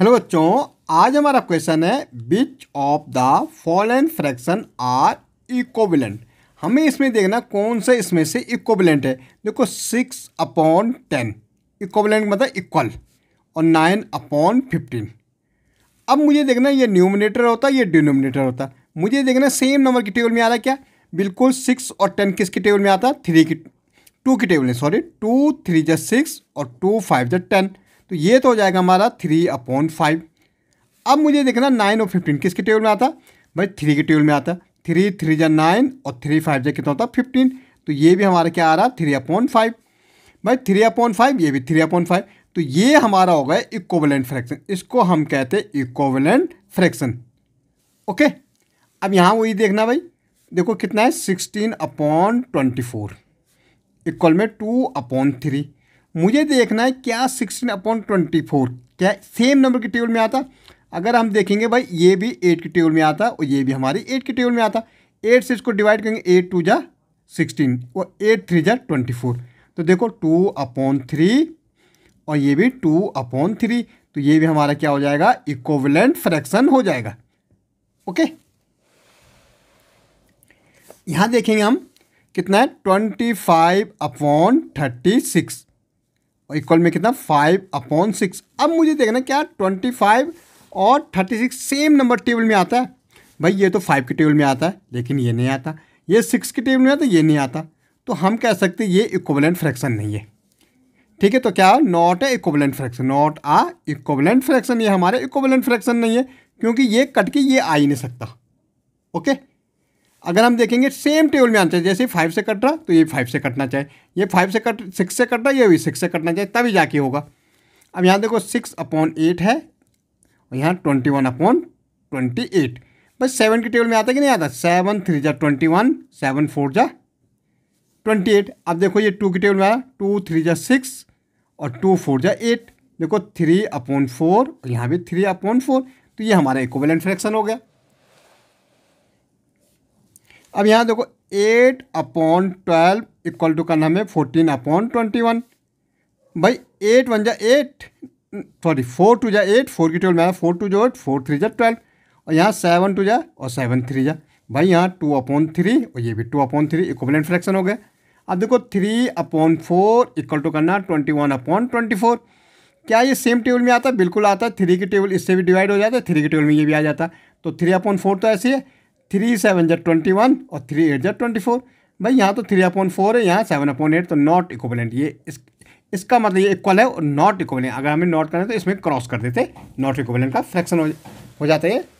hello बच्चों आज हमारा क्वेश्चन है which of the following fraction are equivalent हमें इसमें देखना कौन सा इसमें से इक्विवेलेंट है देखो सिक्स अपॉन टेन इक्विवेलेंट मतलब इक्वल और नाइन अपॉन फिफ्टीन अब मुझे देखना ये न्यूमिनेटर होता ये डिनोमिनेटर होता मुझे देखना सेम नंबर की टेबल में आ रहा क्या बिल्कुल सिक्स और टेन किसके टेबल में आता थ्री की टू की टेबल में सॉरी टू थ्री जै सिक्स और टू फाइव जै टेन तो ये तो हो जाएगा हमारा थ्री अपॉन फाइव अब मुझे देखना नाइन और फिफ्टीन किसके टेबल में आता भाई थ्री के टेबल में आता थ्री थ्री जै नाइन और थ्री फाइव जै कितना होता फिफ्टीन तो ये भी हमारा क्या आ रहा थ्री अपॉन फाइव भाई थ्री अपॉन फाइव ये भी थ्री अपॉन फाइव तो ये हमारा हो गया इक्वलेंट फ्रैक्शन इसको हम कहते हैं इक्वलेंट फ्रैक्शन ओके अब यहाँ वही देखना भाई देखो कितना है sixteen upon twenty four equal में टू अपॉन थ्री मुझे देखना है क्या सिक्सटीन अपॉन ट्वेंटी फोर क्या सेम नंबर की टेबल में आता अगर हम देखेंगे भाई ये भी एट की टेबल में आता और ये भी हमारी एट की टेबल में आता एट से इसको डिवाइड करेंगे एट टू जा सिक्सटीन और एट थ्री जा ट्वेंटी फोर तो देखो टू अपॉन थ्री और ये भी टू अपॉन थ्री तो ये भी हमारा क्या हो जाएगा इक्वलेंट फ्रैक्शन हो जाएगा ओके यहाँ देखेंगे हम कितना है twenty five upon thirty six equal में कितना फाइव अपॉन सिक्स अब मुझे देखना क्या ट्वेंटी फाइव और thirty six same number table में आता है भाई ये तो फाइव के टेबल में आता है लेकिन ये नहीं आता ये सिक्स के टेबल में आता ये नहीं आता तो हम कह सकते ये इक्वलेंट फ्रैक्शन नहीं है ठीक है तो क्या है not a equivalent fraction not a equivalent fraction ये हमारे इक्वलेंट फ्रैक्शन नहीं है क्योंकि ये कट के ये आ ही नहीं सकता ओके अगर हम देखेंगे सेम टेबल में आना चाहिए जैसे फाइव से कट रहा तो ये फाइव से कटना चाहिए ये फाइव से कट सिक्स से कट रहा ये भी सिक्स से कटना चाहिए तभी जाके होगा अब यहाँ देखो सिक्स अपॉन एट है और यहाँ twenty one upon twenty eight बस सेवन के टेबल में आता कि नहीं आता सेवन थ्री जा ट्वेंटी वन सेवन फोर जा ट्वेंटी एट अब देखो ये टू के टेबल में आया टू थ्री जा सिक्स और टू फोर जा एट देखो थ्री अपॉन फोर और यहाँ भी थ्री अपॉन फोर तो ये हमारा इक्वलेंट फ्रैक्शन हो गया अब यहाँ देखो eight upon twelve equal to करना हमें फोर्टीन अपॉन ट्वेंटी वन भाई एट वन जा एट सॉरी फोर टू जा एट फोर की ट्वेल्व में फोर टू जो एट फोर थ्री जा ट्वेल्व और यहाँ सेवन टू जा और सेवन थ्री जा भाई यहाँ टू अपॉन थ्री और ये भी two upon three equivalent fraction हो गए अब देखो three upon four equal to करना twenty one upon twenty four क्या ये सेम टेबल में आता है बिल्कुल आता है थ्री की टेबल इससे भी डिवाइड हो जाता है थ्री की टेबल में ये भी आ जाता तो तो है तो थ्री अपॉन फोर तो ऐसी है थ्री सेवन जै ट्वेंटी वन और थ्री एट जै ट्वेंटी फोर भाई यहाँ तो थ्री अपॉइंट फोर है यहाँ सेवन अपॉइंट एट तो नॉट इक्वलेंट ये इस इसका मतलब ये इक्वल है और नॉट इक्वलेंट अगर हमें नॉट करें तो इसमें क्रॉस कर देते नॉट इक्वलेंट का फ्रैक्शन हो, हो जाता है